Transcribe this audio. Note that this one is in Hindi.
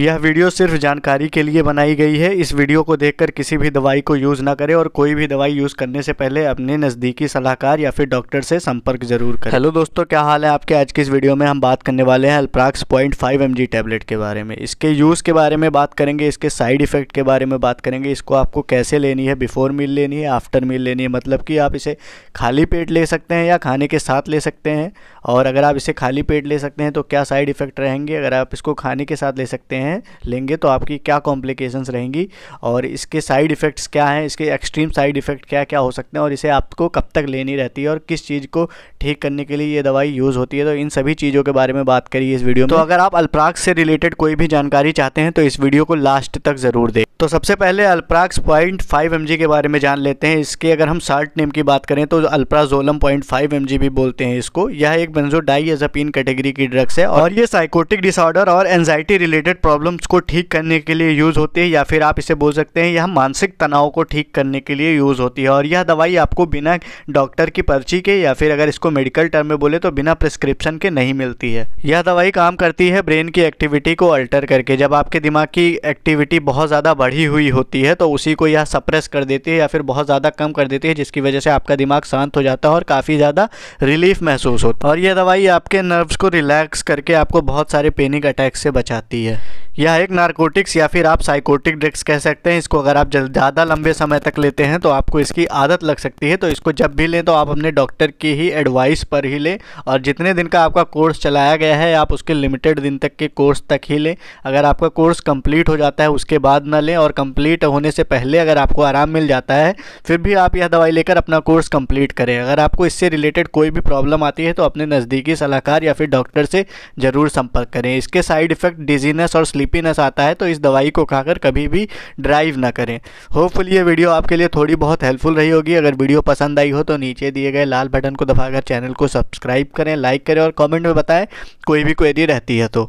यह वीडियो सिर्फ जानकारी के लिए बनाई गई है इस वीडियो को देखकर किसी भी दवाई को यूज़ ना करें और कोई भी दवाई यूज़ करने से पहले अपने नज़दीकी सलाहकार या फिर डॉक्टर से संपर्क जरूर करें हेलो दोस्तों क्या हाल है आपके आज की इस वीडियो में हम बात करने वाले हैं Alprax point five M tablet के बारे में इसके यूज़ के बारे में बात करेंगे इसके साइड इफ़ेक्ट के बारे में बात करेंगे इसको आपको कैसे लेनी है बिफोर मील लेनी है आफ्टर मील लेनी है मतलब कि आप इसे खाली पेट ले सकते हैं या खाने के साथ ले सकते हैं और अगर आप इसे खाली पेट ले सकते हैं तो क्या साइड इफ़ेक्ट रहेंगे अगर आप इसको खाने के साथ ले सकते हैं हैं लेंगे तो आपकी क्या कॉम्प्लिकेशंस रहेंगी और इसके साइड इफ़ेक्ट्स क्या हैं इसके एक्सट्रीम साइड इफ़ेक्ट क्या क्या हो सकते हैं और इसे आपको कब तक लेनी रहती है और किस चीज़ को ठीक करने के लिए ये दवाई यूज़ होती है तो इन सभी चीज़ों के बारे में बात करिए इस वीडियो तो में तो अगर आप अल्प्राक्स से रिलेटेड कोई भी जानकारी चाहते हैं तो इस वीडियो को लास्ट तक ज़रूर दें तो सबसे पहले अल्प्राक्स पॉइंट फाइव के बारे में जान लेते हैं इसके अगर हम साल्ट नेम की बात करें तो अल्प्राजोलम पॉइंट फाइव भी बोलते हैं इसको यह एक बेंजो एजापिन कैटेगरी की ड्रग्स है और ये साइकोटिक डिसऑर्डर और एनजाइटी रिलेटेड प्रॉब्लम प्रॉब्लम्स को ठीक करने के लिए यूज़ होती है या फिर आप इसे बोल सकते हैं यह मानसिक तनाव को ठीक करने के लिए यूज़ होती है और यह दवाई आपको बिना डॉक्टर की पर्ची के या फिर अगर इसको मेडिकल टर्म में बोले तो बिना प्रिस्क्रिप्शन के नहीं मिलती है यह दवाई काम करती है ब्रेन की एक्टिविटी को अल्टर करके जब आपके दिमाग की एक्टिविटी बहुत ज़्यादा बढ़ी हुई होती है तो उसी को यह सप्रेस कर देती है या फिर बहुत ज़्यादा कम कर देती है जिसकी वजह से आपका दिमाग शांत हो जाता है और काफ़ी ज़्यादा रिलीफ महसूस होता है और यह दवाई आपके नर्व्स को रिलैक्स करके आपको बहुत सारे पेनिक अटैक से बचाती है यह एक नारकोटिक्स या फिर आप साइकोटिक ड्रग्स कह सकते हैं इसको अगर आप ज़्यादा लंबे समय तक लेते हैं तो आपको इसकी आदत लग सकती है तो इसको जब भी लें तो आप अपने डॉक्टर की ही एडवाइस पर ही लें और जितने दिन का आपका कोर्स चलाया गया है आप उसके लिमिटेड दिन तक के कोर्स तक ही लें अगर आपका कोर्स कम्प्लीट हो जाता है उसके बाद ना लें और कम्प्लीट होने से पहले अगर आपको आराम मिल जाता है फिर भी आप यह दवाई लेकर अपना कोर्स कम्प्लीट करें अगर आपको इससे रिलेटेड कोई भी प्रॉब्लम आती है तो अपने नज़दीकी सलाहकार या फिर डॉक्टर से ज़रूर संपर्क करें इसके साइड इफ़ेक्ट डिजीनेस और स्लीप स्लीपीनेस आता है तो इस दवाई को खाकर कभी भी ड्राइव ना करें होपफुली ये वीडियो आपके लिए थोड़ी बहुत हेल्पफुल रही होगी अगर वीडियो पसंद आई हो तो नीचे दिए गए लाल बटन को दबाकर चैनल को सब्सक्राइब करें लाइक करें और कॉमेंट में बताएं कोई भी क्वेरी रहती है तो